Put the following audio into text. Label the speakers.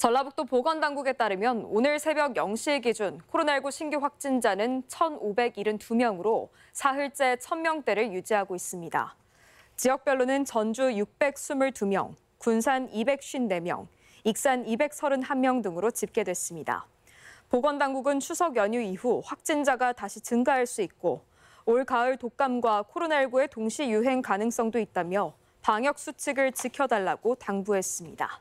Speaker 1: 전라북도 보건당국에 따르면 오늘 새벽 0시 기준 코로나19 신규 확진자는 1,572명으로 사흘째 1,000명대를 유지하고 있습니다. 지역별로는 전주 622명, 군산 254명, 익산 231명 등으로 집계됐습니다. 보건당국은 추석 연휴 이후 확진자가 다시 증가할 수 있고 올 가을 독감과 코로나19의 동시 유행 가능성도 있다며 방역 수칙을 지켜달라고 당부했습니다.